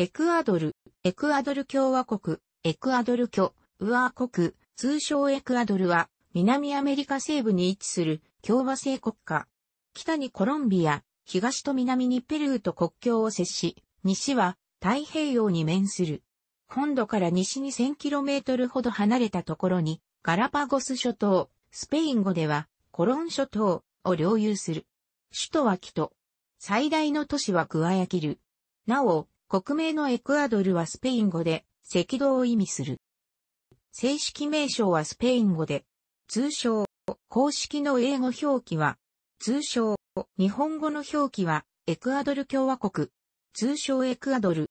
エクアドル、エクアドル共和国、エクアドル共和国、通称エクアドルは、南アメリカ西部に位置する共和制国家。北にコロンビア、東と南にペルーと国境を接し、西は太平洋に面する。本土から西に 1000km ほど離れたところに、ガラパゴス諸島、スペイン語ではコロン諸島を領有する。首都はキト。最大の都市はグアヤキル。なお、国名のエクアドルはスペイン語で、赤道を意味する。正式名称はスペイン語で、通称、公式の英語表記は、通称、日本語の表記は、エクアドル共和国、通称エクアドル、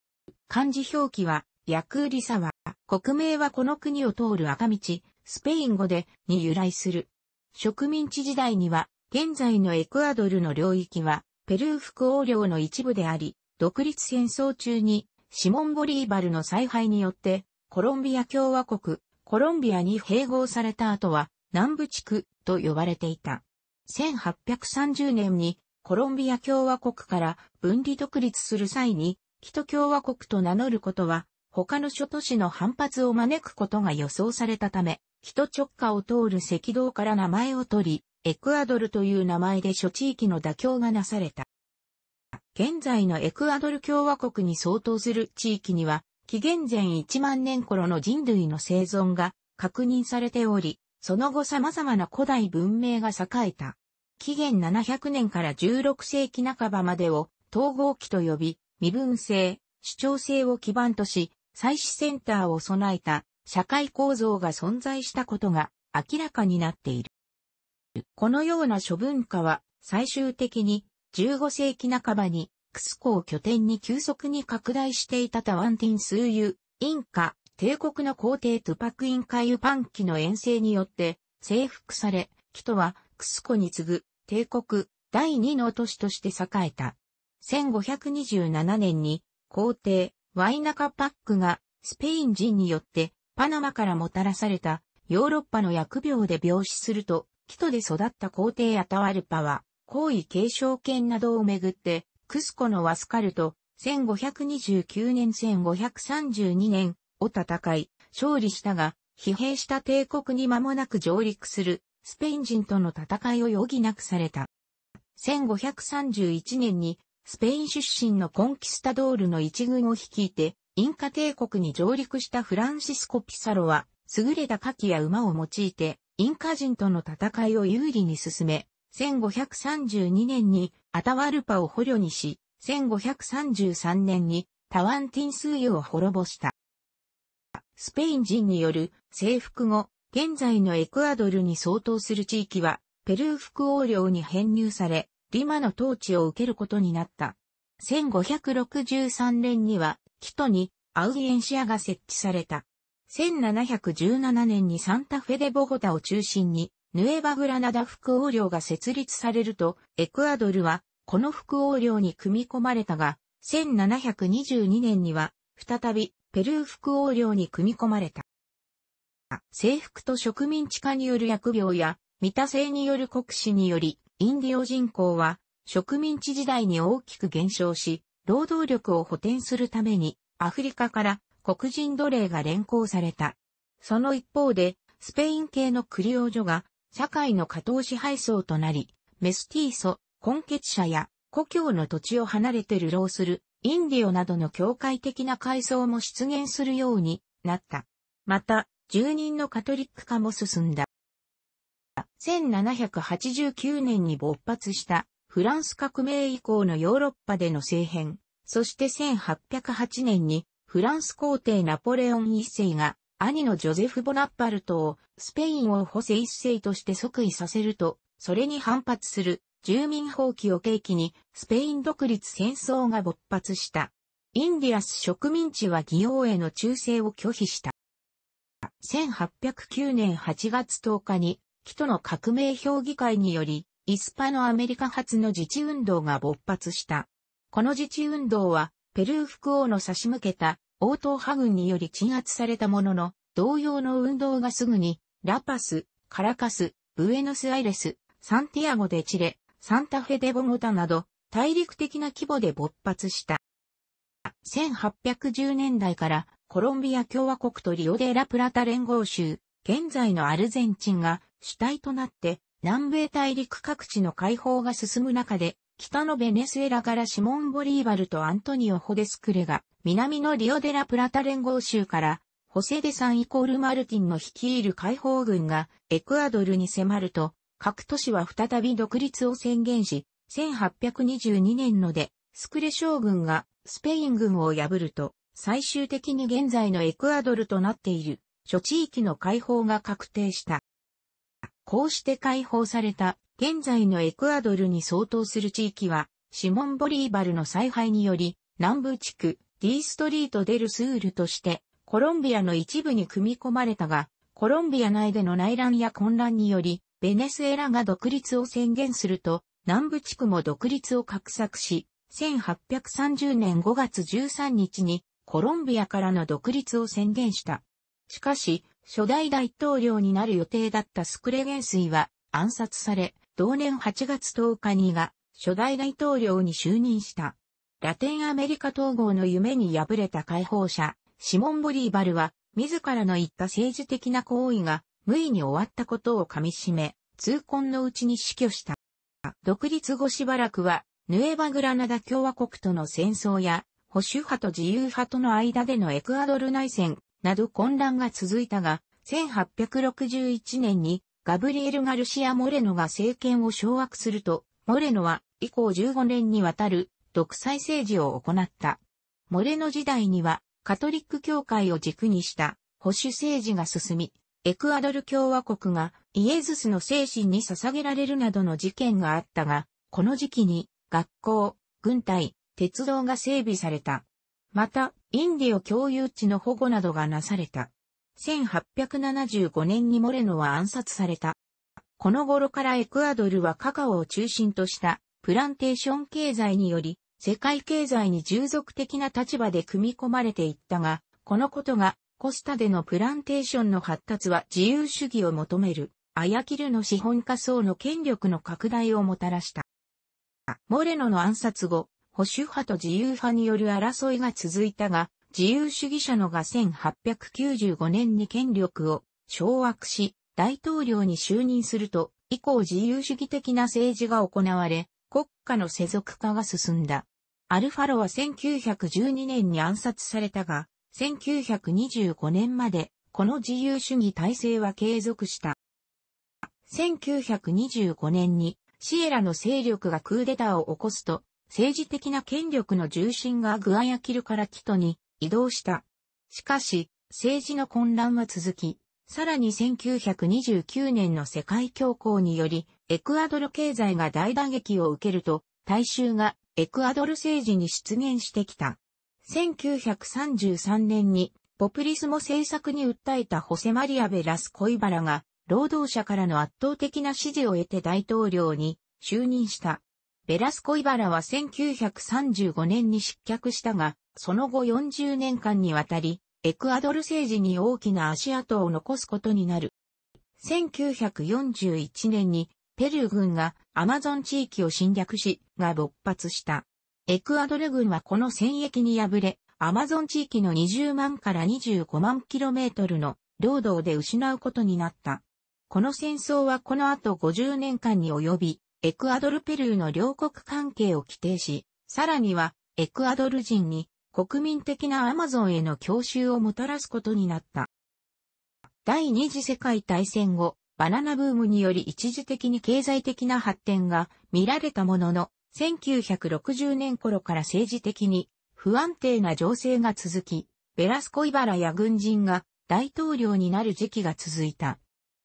漢字表記は、ヤクーリサワ、国名はこの国を通る赤道、スペイン語で、に由来する。植民地時代には、現在のエクアドルの領域は、ペルー副王領の一部であり、独立戦争中に、シモン・ボリーバルの采配によって、コロンビア共和国、コロンビアに併合された後は、南部地区と呼ばれていた。1830年にコロンビア共和国から分離独立する際に、キト共和国と名乗ることは、他の諸都市の反発を招くことが予想されたため、キト直下を通る赤道から名前を取り、エクアドルという名前で諸地域の妥協がなされた。現在のエクアドル共和国に相当する地域には、紀元前1万年頃の人類の生存が確認されており、その後様々な古代文明が栄えた。紀元700年から16世紀半ばまでを統合期と呼び、身分性、主張性を基盤とし、祭祀センターを備えた社会構造が存在したことが明らかになっている。このような諸文化は最終的に15世紀半ばに、クスコを拠点に急速に拡大していたタワンティンスーユ、インカ、帝国の皇帝トゥパクインカユパンキの遠征によって征服され、キトはクスコに次ぐ帝国第二の都市として栄えた。1527年に皇帝ワイナカパックがスペイン人によってパナマからもたらされたヨーロッパの薬病で病死すると、キトで育った皇帝アタワルパは皇位継承権などをめぐって、クスコのワスカルと、1529年1532年を戦い、勝利したが、疲弊した帝国に間もなく上陸するスペイン人との戦いを余儀なくされた。1531年にスペイン出身のコンキスタドールの一軍を率いて、インカ帝国に上陸したフランシスコ・ピサロは、優れた火器や馬を用いて、インカ人との戦いを有利に進め、1532年にアタワルパを捕虜にし、1533年にタワンティンスーユを滅ぼした。スペイン人による征服後、現在のエクアドルに相当する地域は、ペルー副王領に編入され、リマの統治を受けることになった。1563年には、キトにアウエンシアが設置された。1717年にサンタフェデ・ボゴタを中心に、ヌエバグラナダ副王領が設立されると、エクアドルは、この副王領に組み込まれたが、1722年には、再び、ペルー副王領に組み込まれた。征服と植民地化による疫病や、未た性による国死により、インディオ人口は、植民地時代に大きく減少し、労働力を補填するために、アフリカから黒人奴隷が連行された。その一方で、スペイン系のクリオジョが社会の下等支配層となり、メスティーソ、根血者や故郷の土地を離れて流浪するインディオなどの境界的な階層も出現するようになった。また、住人のカトリック化も進んだ。1789年に勃発したフランス革命以降のヨーロッパでの政変、そして1808年にフランス皇帝ナポレオン一世が兄のジョゼフ・ボナッパルトをスペインをホセ一世として即位させると、それに反発する住民放棄を契機にスペイン独立戦争が勃発した。インディアス植民地は義王への忠誠を拒否した。1809年8月10日に、キトの革命評議会により、イスパのアメリカ発の自治運動が勃発した。この自治運動は、ペルー副王の差し向けた応答派軍により鎮圧されたものの、同様の運動がすぐに、ラパス、カラカス、ブエノスアイレス、サンティアゴデチレ、サンタフェデボゴタなど、大陸的な規模で勃発した。1810年代からコロンビア共和国とリオデラプラタ連合州、現在のアルゼンチンが主体となって南米大陸各地の解放が進む中で北のベネスエラからシモン・ボリーバルとアントニオ・ホデスクレが、南のリオデラ・プラタ連合州から、ホセデサンイコール・マルティンの率いる解放軍がエクアドルに迫ると、各都市は再び独立を宣言し、1822年ので、スクレ将軍がスペイン軍を破ると、最終的に現在のエクアドルとなっている、諸地域の解放が確定した。こうして解放された現在のエクアドルに相当する地域は、シモン・ボリーバルの采配により、南部地区、D ストリート・デル・スールとして、コロンビアの一部に組み込まれたが、コロンビア内での内乱や混乱により、ベネスエラが独立を宣言すると、南部地区も独立を画策し、1830年5月13日にコロンビアからの独立を宣言した。しかし、初代大統領になる予定だったスクレゲンスイは暗殺され、同年8月10日にが初代大統領に就任した。ラテンアメリカ統合の夢に敗れた解放者、シモン・ボリーバルは、自らの言った政治的な行為が無意に終わったことを噛み締め、痛恨のうちに死去した。独立後しばらくは、ヌエバグラナダ共和国との戦争や、保守派と自由派との間でのエクアドル内戦など混乱が続いたが、1861年にガブリエル・ガルシア・モレノが政権を掌握すると、モレノは以降15年にわたる独裁政治を行った。モレノ時代にはカトリック教会を軸にした保守政治が進み、エクアドル共和国がイエズスの精神に捧げられるなどの事件があったが、この時期に学校、軍隊、鉄道が整備された。また、インディオ共有地の保護などがなされた。1875年にモレノは暗殺された。この頃からエクアドルはカカオを中心としたプランテーション経済により世界経済に従属的な立場で組み込まれていったが、このことがコスタでのプランテーションの発達は自由主義を求めるアヤキルの資本家層の権力の拡大をもたらした。モレノの暗殺後、保守派と自由派による争いが続いたが、自由主義者のが1895年に権力を掌握し、大統領に就任すると、以降自由主義的な政治が行われ、国家の世俗化が進んだ。アルファロは1912年に暗殺されたが、1925年まで、この自由主義体制は継続した。1925年に、シエラの勢力がクーデターを起こすと、政治的な権力の重心がグアヤキルからキトに移動した。しかし、政治の混乱は続き、さらに1929年の世界恐慌により、エクアドル経済が大打撃を受けると、大衆がエクアドル政治に出現してきた。1933年に、ポプリスモ政策に訴えたホセマリア・ベラス・コイバラが、労働者からの圧倒的な支持を得て大統領に就任した。ベラスコ・イバラは1935年に失脚したが、その後40年間にわたり、エクアドル政治に大きな足跡を残すことになる。1941年にペルー軍がアマゾン地域を侵略し、が勃発した。エクアドル軍はこの戦役に敗れ、アマゾン地域の20万から25万キロメートルの領土で失うことになった。この戦争はこの後50年間に及び、エクアドルペルーの両国関係を規定し、さらには、エクアドル人に国民的なアマゾンへの教習をもたらすことになった。第二次世界大戦後、バナナブームにより一時的に経済的な発展が見られたものの、1960年頃から政治的に不安定な情勢が続き、ベラスコイバラや軍人が大統領になる時期が続いた。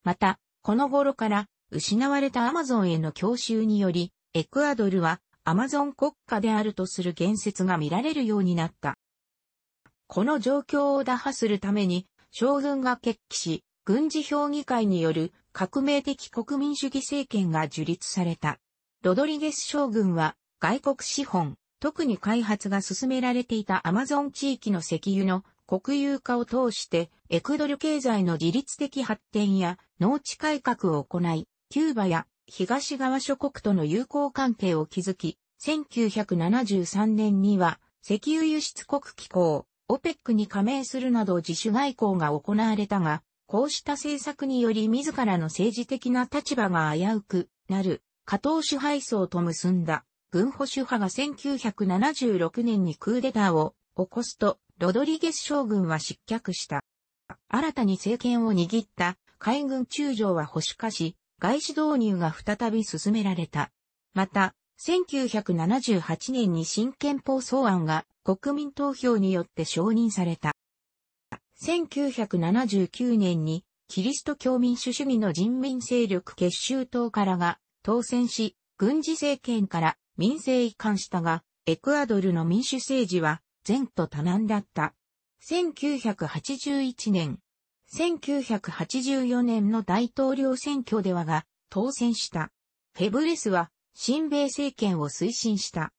また、この頃から失われたアマゾンへの教習により、エクアドルはアマゾン国家であるとする言説が見られるようになった。この状況を打破するために、将軍が決起し、軍事評議会による革命的国民主義政権が樹立された。ロドリゲス将軍は外国資本、特に開発が進められていたアマゾン地域の石油の国有化を通してエクドル経済の自律的発展や農地改革を行い、キューバや東側諸国との友好関係を築き、1973年には石油輸出国機構、オペックに加盟するなど自主外交が行われたが、こうした政策により自らの政治的な立場が危うくなる、加藤支配層と結んだ、軍保守派が1976年にクーデターを起こすと、ロドリゲス将軍は失脚した。新たに政権を握った海軍中将は保守化し、外資導入が再び進められた。また、1978年に新憲法草案が国民投票によって承認された。1979年にキリスト教民主主義の人民勢力結集党からが当選し、軍事政権から民政移管したが、エクアドルの民主政治は前途多難だった。1981年、1984年の大統領選挙ではが、当選した。フェブレスは、新米政権を推進した。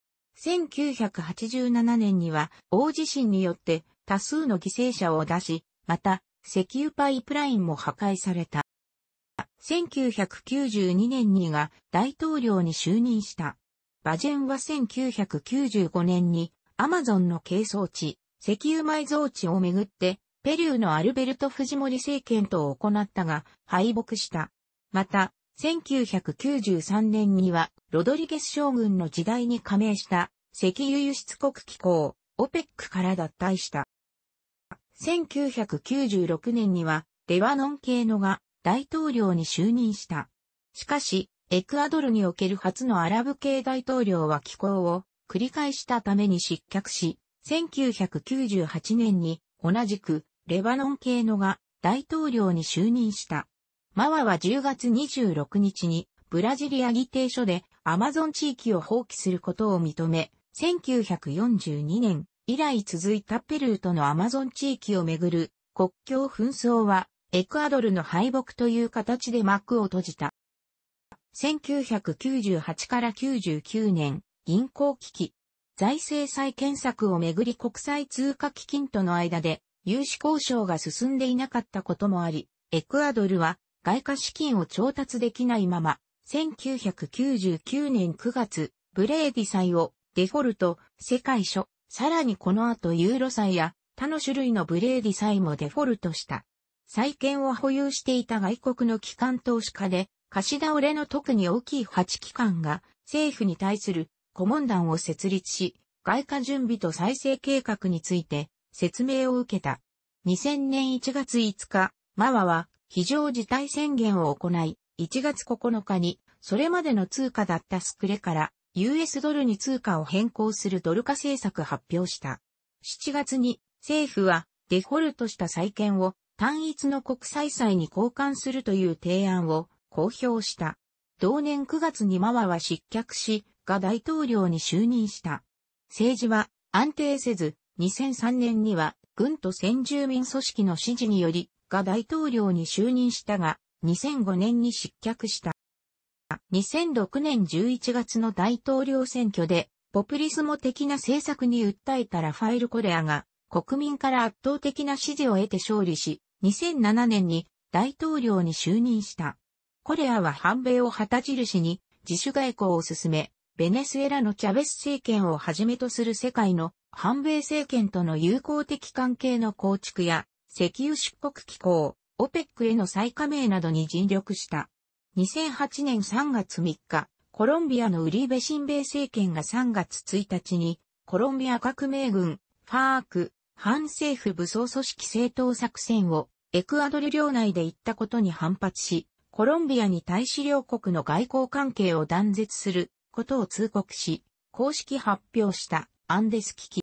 1987年には、大地震によって多数の犠牲者を出し、また、石油パイプラインも破壊された。1992年にが大統領に就任した。バジェンは1995年にアマゾンの係争地、石油埋蔵地をめぐってペリューのアルベルト・フジモリ政権と行ったが、敗北した。また、1993年には、ロドリゲス将軍の時代に加盟した、石油輸出国機構、オペックから脱退した。1996年には、デワノン系のが大統領に就任した。しかし、エクアドルにおける初のアラブ系大統領は機構を繰り返したために失脚し、1998年に同じくレバノン系のが大統領に就任した。マワは10月26日にブラジリア議定書でアマゾン地域を放棄することを認め、1942年以来続いたペルーとのアマゾン地域をめぐる国境紛争はエクアドルの敗北という形で幕を閉じた。1998から99年、銀行危機、財政再建策をめぐり国際通貨基金との間で融資交渉が進んでいなかったこともあり、エクアドルは外貨資金を調達できないまま、1999年9月、ブレーディ債をデフォルト、世界書、さらにこの後ユーロ債や他の種類のブレーディ債もデフォルトした。債券を保有していた外国の機関投資家で、貸し倒れの特に大きい8機関が政府に対する顧問団を設立し、外貨準備と再生計画について説明を受けた。2000年1月5日、マワは非常事態宣言を行い、1月9日にそれまでの通貨だったスクレから US ドルに通貨を変更するドル化政策発表した。7月に政府はデフォルトした債券を単一の国際債に交換するという提案を公表した。同年9月にマワは失脚し、が大統領に就任した。政治は安定せず、2003年には軍と先住民組織の指示によりが大統領に就任したが、2005年に失脚した。2006年11月の大統領選挙で、ポプリスモ的な政策に訴えたラファエル・コレアが、国民から圧倒的な支持を得て勝利し、2007年に大統領に就任した。コレアは反米を旗印に自主外交を進め、ベネスエラのチャベス政権をはじめとする世界の反米政権との友好的関係の構築や、石油出国機構、オペックへの再加盟などに尽力した。2008年3月3日、コロンビアのウリベ新米政権が3月1日に、コロンビア革命軍、ファーク、反政府武装組織政党作戦をエクアドル領内で行ったことに反発し、コロンビアに対し両国の外交関係を断絶することを通告し、公式発表したアンデス危機。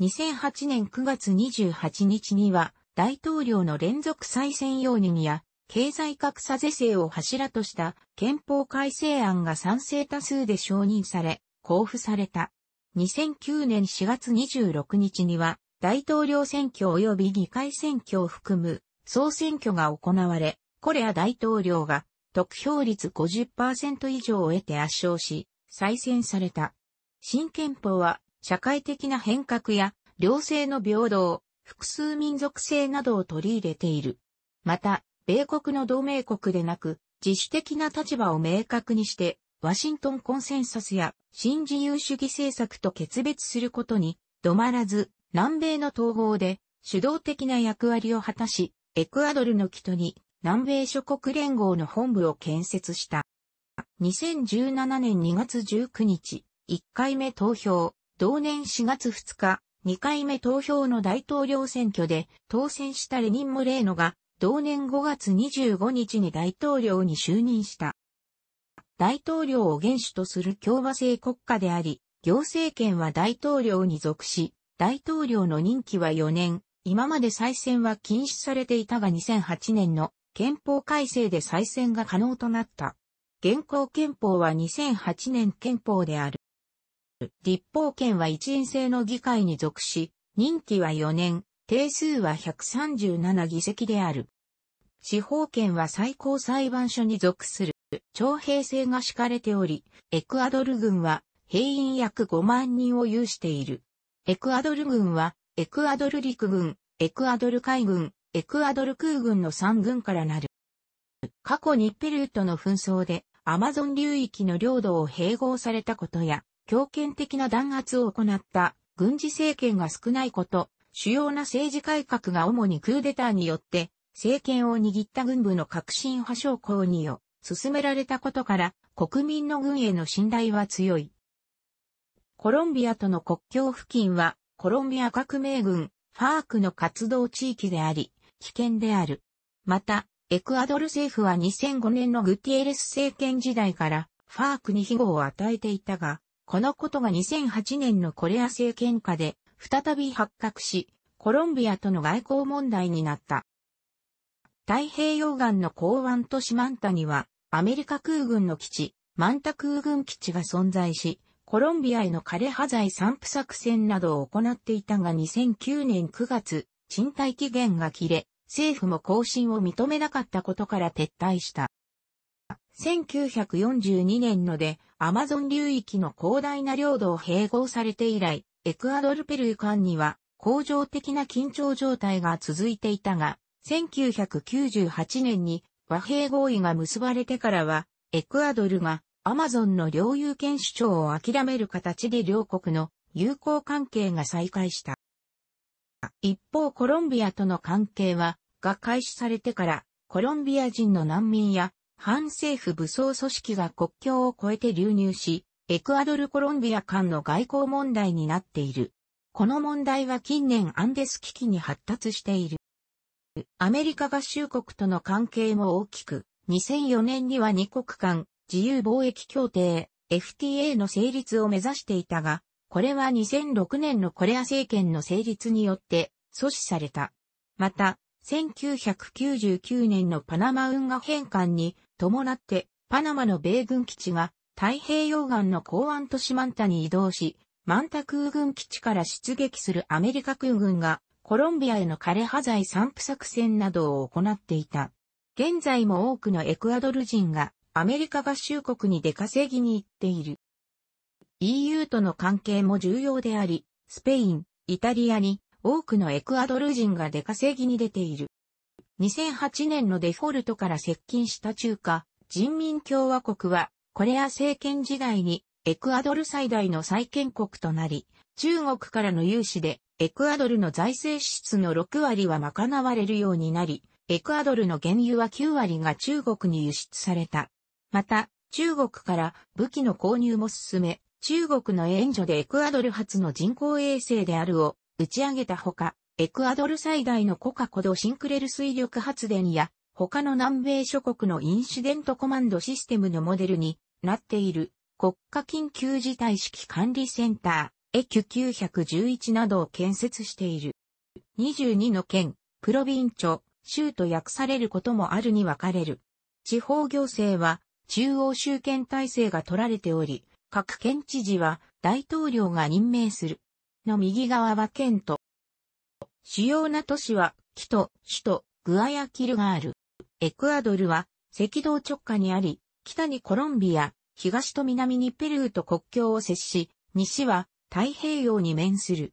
2008年9月28日には、大統領の連続再選容認や、経済格差是正を柱とした憲法改正案が賛成多数で承認され、交付された。2009年4月26日には、大統領選挙及び議会選挙を含む総選挙が行われ、コレア大統領が得票率50%以上を得て圧勝し、再選された。新憲法は、社会的な変革や、両性の平等、複数民族性などを取り入れている。また、米国の同盟国でなく、自主的な立場を明確にして、ワシントンコンセンサスや新自由主義政策と決別することに、止まらず、南米の統合で主導的な役割を果たし、エクアドルの人に南米諸国連合の本部を建設した。2017年2月19日、1回目投票、同年4月2日、2回目投票の大統領選挙で当選したレニン・モレーノが同年5月25日に大統領に就任した。大統領を元首とする共和制国家であり、行政権は大統領に属し、大統領の任期は4年、今まで再選は禁止されていたが2008年の憲法改正で再選が可能となった。現行憲法は2008年憲法である。立法権は一員制の議会に属し、任期は4年、定数は137議席である。司法権は最高裁判所に属する。徴兵制が敷かれており、エクアドル軍は兵員約5万人を有している。エクアドル軍は、エクアドル陸軍、エクアドル海軍、エクアドル空軍の3軍からなる。過去にペルーとの紛争でアマゾン流域の領土を併合されたことや、強権的な弾圧を行った軍事政権が少ないこと、主要な政治改革が主にクーデターによって政権を握った軍部の革新派将校によ、進められたことから国民の軍への信頼は強い。コロンビアとの国境付近はコロンビア革命軍、ファークの活動地域であり、危険である。また、エクアドル政府は2005年のグティエレス政権時代から、ファークに庇護を与えていたが、このことが2008年のコレア政権下で、再び発覚し、コロンビアとの外交問題になった。太平洋岸の港湾都市マンタには、アメリカ空軍の基地、マンタ空軍基地が存在し、コロンビアへの枯葉剤散布作戦などを行っていたが2009年9月、賃貸期限が切れ、政府も更新を認めなかったことから撤退した。1942年ので、アマゾン流域の広大な領土を併合されて以来、エクアドルペルー間には、恒常的な緊張状態が続いていたが、1998年に和平合意が結ばれてからは、エクアドルがアマゾンの領有権主張を諦める形で両国の友好関係が再開した。一方コロンビアとの関係は、が開始されてから、コロンビア人の難民や、反政府武装組織が国境を越えて流入し、エクアドル・コロンビア間の外交問題になっている。この問題は近年アンデス危機に発達している。アメリカ合衆国との関係も大きく、2004年には2国間自由貿易協定 FTA の成立を目指していたが、これは2006年のコレア政権の成立によって阻止された。また、1999年のパナマ運河返還に伴ってパナマの米軍基地が太平洋岸の港湾都市マンタに移動し、マンタ空軍基地から出撃するアメリカ空軍がコロンビアへの枯れ葉剤散布作戦などを行っていた。現在も多くのエクアドル人がアメリカ合衆国に出稼ぎに行っている。EU との関係も重要であり、スペイン、イタリアに多くのエクアドル人が出稼ぎに出ている。2008年のデフォルトから接近した中華人民共和国はコレア政権時代にエクアドル最大の再建国となり、中国からの融資でエクアドルの財政支出の6割は賄われるようになり、エクアドルの原油は9割が中国に輸出された。また、中国から武器の購入も進め、中国の援助でエクアドル発の人工衛星であるを打ち上げたほか、エクアドル最大のコカコドシンクレル水力発電や、他の南米諸国のインシデントコマンドシステムのモデルになっている国家緊急事態式管理センター、エキュ911などを建設している。22の県、プロビンチョ、州と訳されることもあるに分かれる。地方行政は中央集権体制が取られており、各県知事は大統領が任命する。の右側は県と、主要な都市は、キト、首都、グアヤキルがある。エクアドルは、赤道直下にあり、北にコロンビア、東と南にペルーと国境を接し、西は太平洋に面する。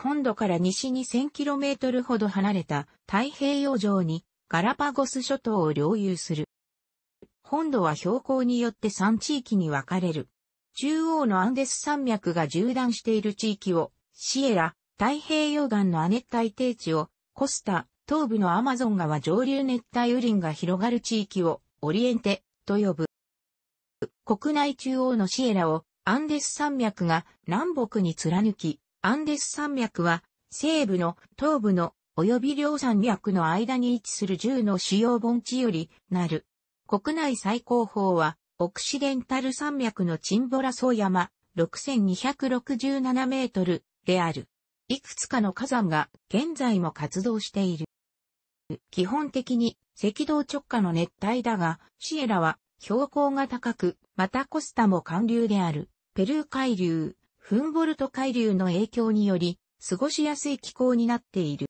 本土から西に 1000km ほど離れた太平洋上にガラパゴス諸島を領有する。本土は標高によって3地域に分かれる。中央のアンデス山脈が縦断している地域を、シエラ、太平洋岸の亜熱帯低地を、コスタ、東部のアマゾン川上流熱帯雨林が広がる地域を、オリエンテ、と呼ぶ。国内中央のシエラを、アンデス山脈が南北に貫き、アンデス山脈は、西部の、東部の、及び両山脈の間に位置する10の主要盆地より、なる。国内最高峰は、オクシデンタル山脈のチンボラソ山、6267メートルである。いくつかの火山が現在も活動している。基本的に赤道直下の熱帯だが、シエラは標高が高く、またコスタも寒流である、ペルー海流、フンボルト海流の影響により、過ごしやすい気候になっている。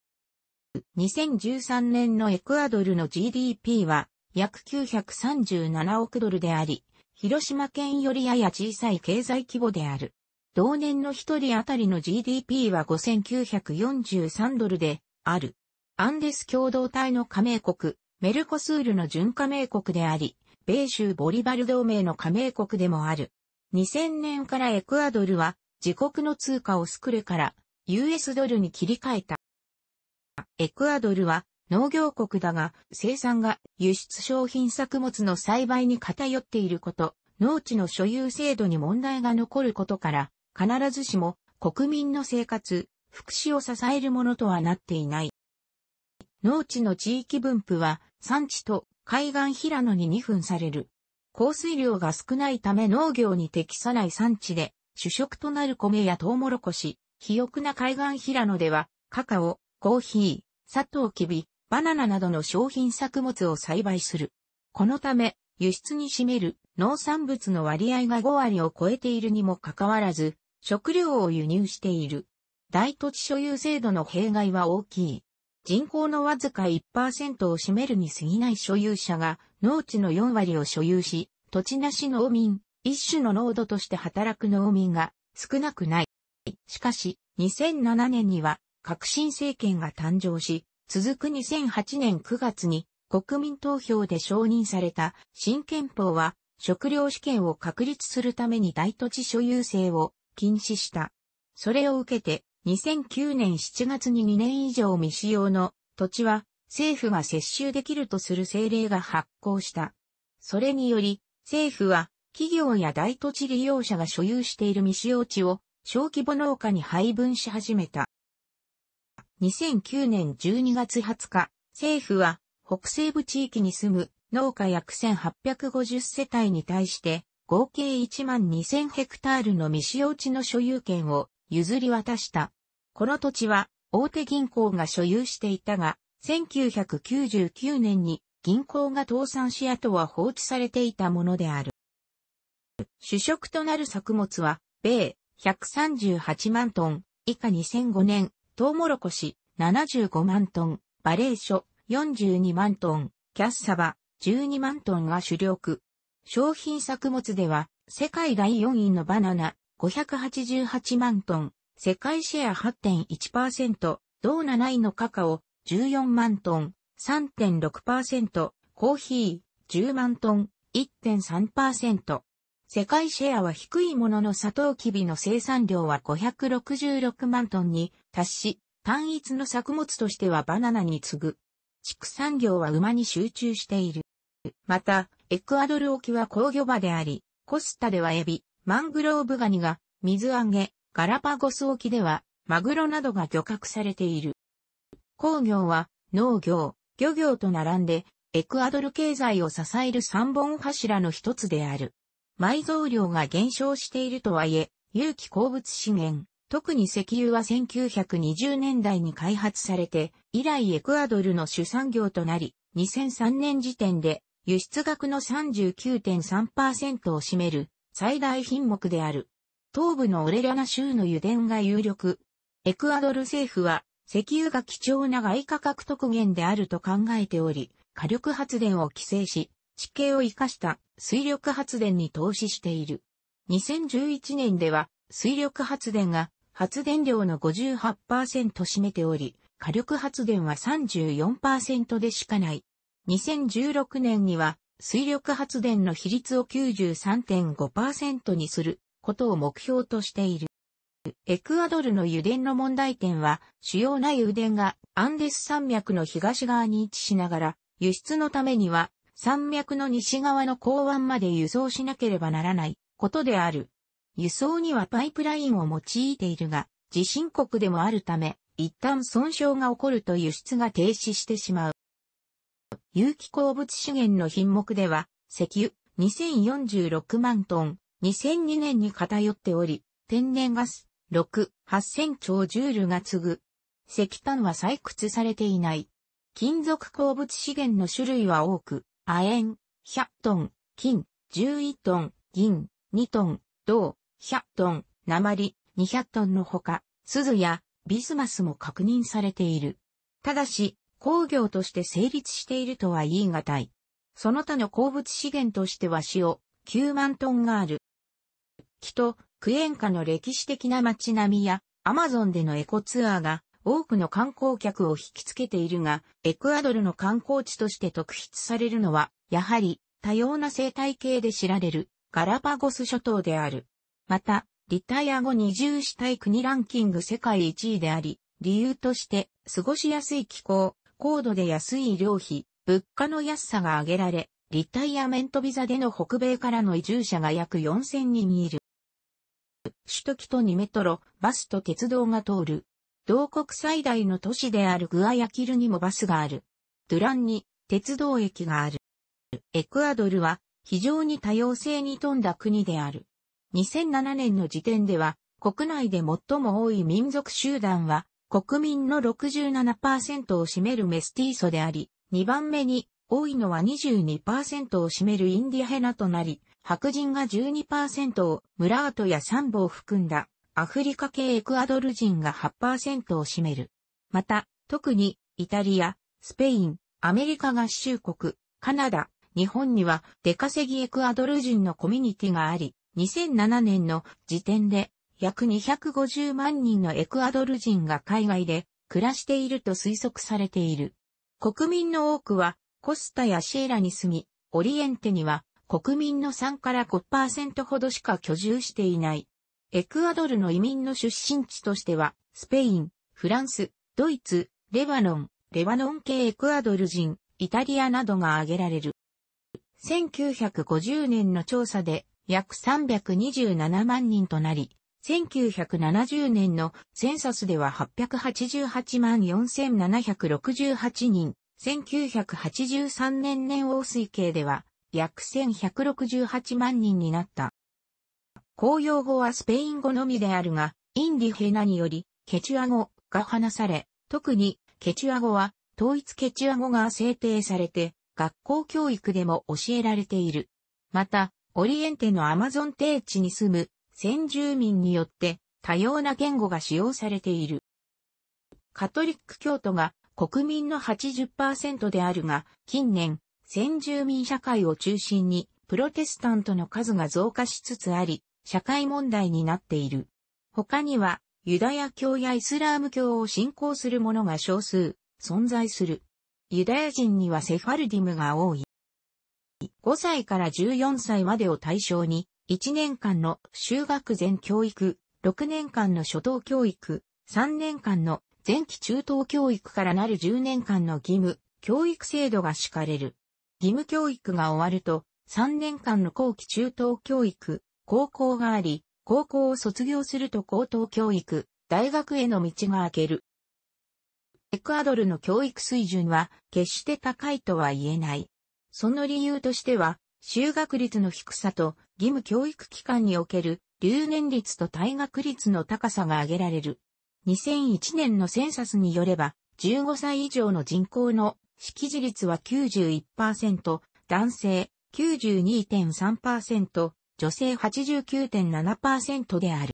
2013年のエクアドルの GDP は約937億ドルであり、広島県よりやや小さい経済規模である。同年の一人当たりの GDP は5943ドルである。アンデス共同体の加盟国、メルコスールの準加盟国であり、米州ボリバル同盟の加盟国でもある。2000年からエクアドルは自国の通貨をスクレから US ドルに切り替えた。エクアドルは農業国だが、生産が輸出商品作物の栽培に偏っていること、農地の所有制度に問題が残ることから、必ずしも国民の生活、福祉を支えるものとはなっていない。農地の地域分布は、産地と海岸平野に2分される。降水量が少ないため農業に適さない産地で、主食となる米やトウモロコシ、肥沃な海岸平野では、カカオ、コーヒー、砂糖キビ、バナナなどの商品作物を栽培する。このため、輸出に占める農産物の割合が5割を超えているにもかかわらず、食料を輸入している。大土地所有制度の弊害は大きい。人口のわずか1%を占めるに過ぎない所有者が農地の4割を所有し、土地なし農民、一種の濃度として働く農民が少なくない。しかし、2007年には革新政権が誕生し、続く2008年9月に国民投票で承認された新憲法は食料試験を確立するために大土地所有制を禁止した。それを受けて2009年7月に2年以上未使用の土地は政府が接収できるとする政令が発行した。それにより政府は企業や大土地利用者が所有している未使用地を小規模農家に配分し始めた。2009年12月20日、政府は北西部地域に住む農家約1850世帯に対して合計1万2000ヘクタールの未使用地の所有権を譲り渡した。この土地は大手銀行が所有していたが、1999年に銀行が倒産し後は放置されていたものである。主食となる作物は、米138万トン、以下2005年、トウモロコシ75万トン、バレーショ42万トン、キャッサバ12万トンが主力。商品作物では、世界第4位のバナナ588万トン、世界シェア8.1%、同7位のカカオ14万トン、3.6%、コーヒー10万トン、1.3%。世界シェアは低いもののサトウキビの生産量は566万トンに達し、単一の作物としてはバナナに次ぐ。畜産業は馬に集中している。また、エクアドル沖は工業場であり、コスタではエビ、マングローブガニが水揚げ、ガラパゴス沖ではマグロなどが漁獲されている。工業は農業、漁業と並んでエクアドル経済を支える三本柱の一つである。埋蔵量が減少しているとはいえ、有機鉱物資源、特に石油は1920年代に開発されて、以来エクアドルの主産業となり、2003年時点で輸出額の39.3%を占める最大品目である。東部のオレラナ州の油田が有力。エクアドル政府は石油が貴重な外貨獲得源であると考えており、火力発電を規制し、地形を活かした水力発電に投資している。2011年では水力発電が発電量の58%占めており、火力発電は34%でしかない。2016年には水力発電の比率を93.5%にすることを目標としている。エクアドルの油田の問題点は、主要な油田がアンデス山脈の東側に位置しながら、輸出のためには山脈の西側の港湾まで輸送しなければならないことである。輸送にはパイプラインを用いているが、地震国でもあるため、一旦損傷が起こると輸出が停止してしまう。有機鉱物資源の品目では、石油2046万トン、2002年に偏っており、天然ガス6、8000兆ジュールが次ぐ。石炭は採掘されていない。金属鉱物資源の種類は多く、亜鉛、100トン、金、11トン、銀、2トン、銅、100トン、鉛、200トンのほか、鈴やビスマスも確認されている。ただし、工業として成立しているとは言い難い。その他の鉱物資源としては塩、9万トンがある。木とクエンカの歴史的な街並みや、アマゾンでのエコツアーが多くの観光客を引きつけているが、エクアドルの観光地として特筆されるのは、やはり多様な生態系で知られるガラパゴス諸島である。また、リタイア後に移住したい国ランキング世界1位であり、理由として、過ごしやすい気候、高度で安い医療費、物価の安さが挙げられ、リタイアメントビザでの北米からの移住者が約4000人いる。首都キと2メトロ、バスと鉄道が通る、同国最大の都市であるグアヤキルにもバスがある。ドゥランに鉄道駅がある。エクアドルは非常に多様性に富んだ国である。2007年の時点では国内で最も多い民族集団は国民の67%を占めるメスティーソであり、2番目に多いのは22%を占めるインディヘナとなり、白人が12%をムラートやサンボを含んだアフリカ系エクアドル人が8%を占める。また、特に、イタリア、スペイン、アメリカ合衆国、カナダ、日本には出稼ぎエクアドル人のコミュニティがあり、2007年の時点で約250万人のエクアドル人が海外で暮らしていると推測されている。国民の多くはコスタやシエラに住み、オリエンテには国民の3から5%ほどしか居住していない。エクアドルの移民の出身地としては、スペイン、フランス、ドイツ、レバノン、レバノン系エクアドル人、イタリアなどが挙げられる。1950年の調査で約327万人となり、1970年のセンサスでは888万4768人、1983年年王推計では約1168万人になった。公用語はスペイン語のみであるが、インディヘナにより、ケチュア語が話され、特にケチュア語は統一ケチュア語が制定されて、学校教育でも教えられている。また、オリエンテのアマゾン低地に住む先住民によって多様な言語が使用されている。カトリック教徒が国民の80%であるが、近年、先住民社会を中心にプロテスタントの数が増加しつつあり、社会問題になっている。他には、ユダヤ教やイスラーム教を信仰する者が少数、存在する。ユダヤ人にはセファルディムが多い。5歳から14歳までを対象に、1年間の修学前教育、6年間の初等教育、3年間の前期中等教育からなる10年間の義務、教育制度が敷かれる。義務教育が終わると、3年間の後期中等教育、高校があり、高校を卒業すると高等教育、大学への道が開ける。エクアドルの教育水準は決して高いとは言えない。その理由としては、就学率の低さと義務教育機関における留年率と退学率の高さが挙げられる。2001年のセンサスによれば、15歳以上の人口の識字率は91%、男性92.3%、女性89.7%である。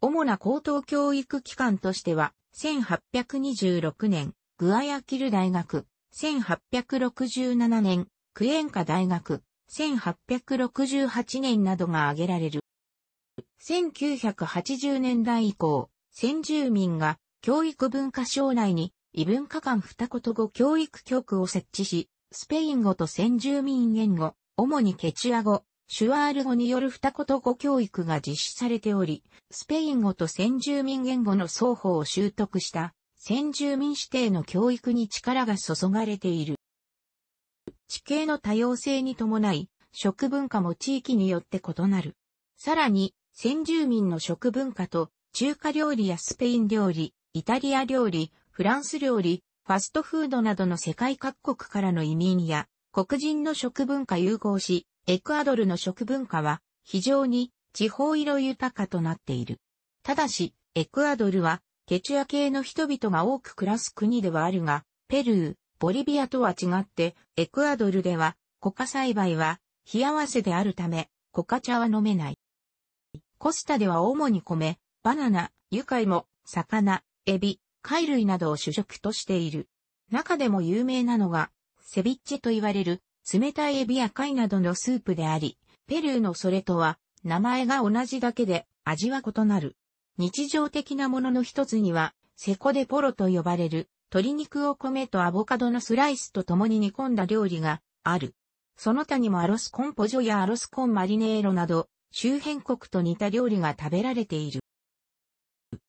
主な高等教育機関としては、1826年、グアヤキル大学、1867年、クエンカ大学、1868年などが挙げられる。1980年代以降、先住民が教育文化省内に異文化間二言語教育局を設置し、スペイン語と先住民言語、主にケチュア語、シュワール語による二言語教育が実施されており、スペイン語と先住民言語の双方を習得した先住民指定の教育に力が注がれている。地形の多様性に伴い、食文化も地域によって異なる。さらに、先住民の食文化と中華料理やスペイン料理、イタリア料理、フランス料理、ファストフードなどの世界各国からの移民や黒人の食文化融合し、エクアドルの食文化は非常に地方色豊かとなっている。ただし、エクアドルはケチュア系の人々が多く暮らす国ではあるが、ペルー、ボリビアとは違って、エクアドルではコカ栽培は冷やわせであるため、コカ茶は飲めない。コスタでは主に米、バナナ、ユカイモ、魚、エビ、貝類などを主食としている。中でも有名なのが、セビッチと言われる冷たいエビや貝などのスープであり、ペルーのそれとは、名前が同じだけで味は異なる。日常的なものの一つには、セコデポロと呼ばれる、鶏肉を米とアボカドのスライスと共に煮込んだ料理がある。その他にもアロスコンポジョやアロスコンマリネーロなど、周辺国と似た料理が食べられている。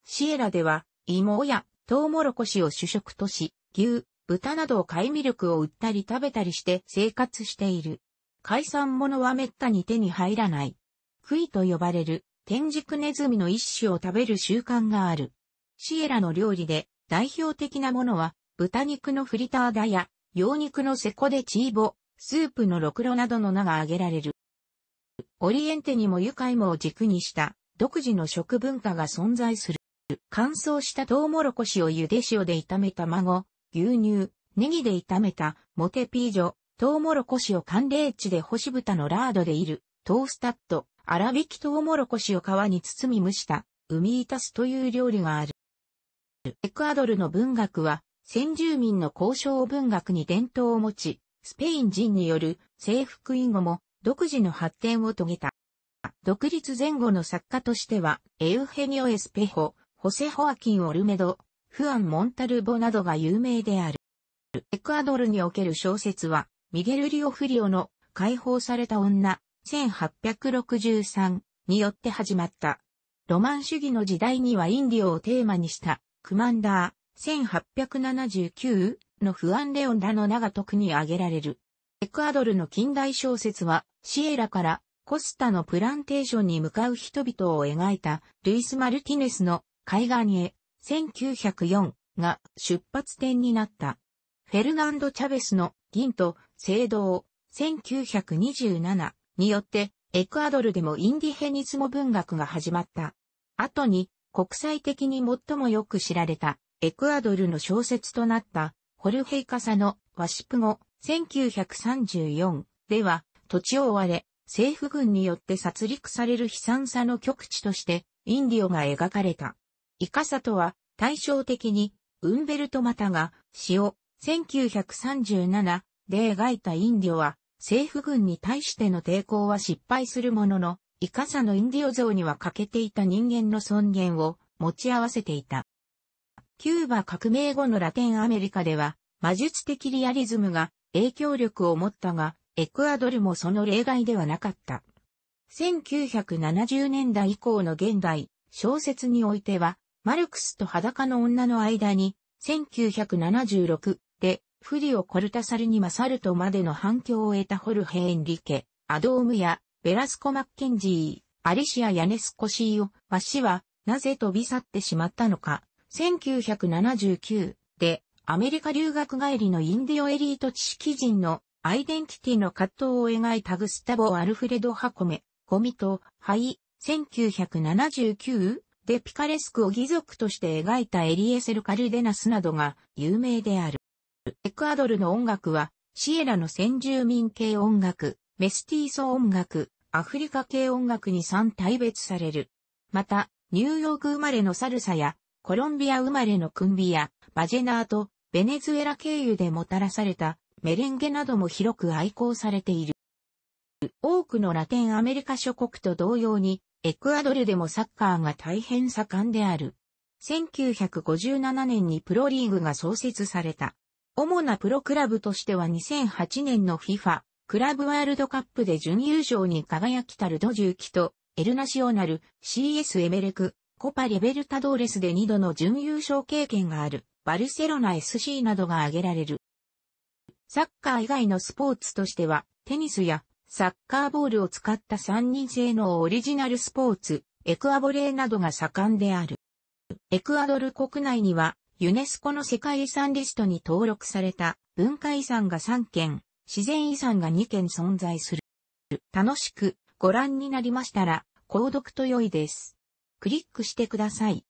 シエラでは、芋やトウモロコシを主食とし、牛、豚などを貝ミルクを売ったり食べたりして生活している。海産物は滅多に手に入らない。クイと呼ばれる天竺ネズミの一種を食べる習慣がある。シエラの料理で代表的なものは豚肉のフリターダや羊肉のセコでチーボ、スープのろくろなどの名が挙げられる。オリエンテにもカイモを軸にした独自の食文化が存在する。乾燥したトウモロコシを茹で塩で炒めた孫。牛乳、ネギで炒めた、モテピージョ、トウモロコシを寒冷地で干し豚のラードでいる、トースタット、粗挽きトウモロコシを皮に包み蒸した、海いたすという料理がある。エクアドルの文学は、先住民の交渉文学に伝統を持ち、スペイン人による征服以後も独自の発展を遂げた。独立前後の作家としては、エウヘニオ・エスペホ、ホセ・ホアキン・オルメド、フアン・モンタルボなどが有名である。エクアドルにおける小説は、ミゲル・リオフリオの解放された女、1863によって始まった。ロマン主義の時代にはインディオをテーマにした、クマンダー、1879のフアン・レオンらの名が特に挙げられる。エクアドルの近代小説は、シエラからコスタのプランテーションに向かう人々を描いた、ルイス・マルティネスの海岸へ1904が出発点になった。フェルナンド・チャベスの銀と青銅1927によってエクアドルでもインディヘニズモ文学が始まった。後に国際的に最もよく知られたエクアドルの小説となったホルヘイカサのワシプ語1934では土地を追われ政府軍によって殺戮される悲惨さの極地としてインディオが描かれた。イカサとは、対照的に、ウンベルト・マタが、詩を、1937で描いたインディオは、政府軍に対しての抵抗は失敗するものの、イカサのインディオ像には欠けていた人間の尊厳を持ち合わせていた。キューバ革命後のラテンアメリカでは、魔術的リアリズムが影響力を持ったが、エクアドルもその例外ではなかった。1970年代以降の現代、小説においては、マルクスと裸の女の間に、1976で、フリオ・コルタサルに勝るとまでの反響を得たホルヘ・ンリケ、アドームや、ベラスコ・マッケンジー、アリシア・ヤネスコシーを、わしは、なぜ飛び去ってしまったのか。1979で、アメリカ留学帰りのインディオエリート知識人のアイデンティティの葛藤を描いたグスタボ・アルフレド・ハコメ、ゴミと、ハイ、1979でピカレスクを義族として描いたエリエセル・カルデナスなどが有名である。エクアドルの音楽は、シエラの先住民系音楽、メスティーソ音楽、アフリカ系音楽に3大別される。また、ニューヨーク生まれのサルサや、コロンビア生まれのクンビア、バジェナーと、ベネズエラ経由でもたらされたメレンゲなども広く愛好されている。多くのラテンアメリカ諸国と同様に、エクアドルでもサッカーが大変盛んである。1957年にプロリーグが創設された。主なプロクラブとしては2008年の FIFA クラブワールドカップで準優勝に輝きたルドジューキとエルナシオナル CS エメレクコパレベルタドーレスで2度の準優勝経験があるバルセロナ SC などが挙げられる。サッカー以外のスポーツとしてはテニスやサッカーボールを使った3人制のオリジナルスポーツ、エクアボレーなどが盛んである。エクアドル国内には、ユネスコの世界遺産リストに登録された文化遺産が3件、自然遺産が2件存在する。楽しくご覧になりましたら、購読と良いです。クリックしてください。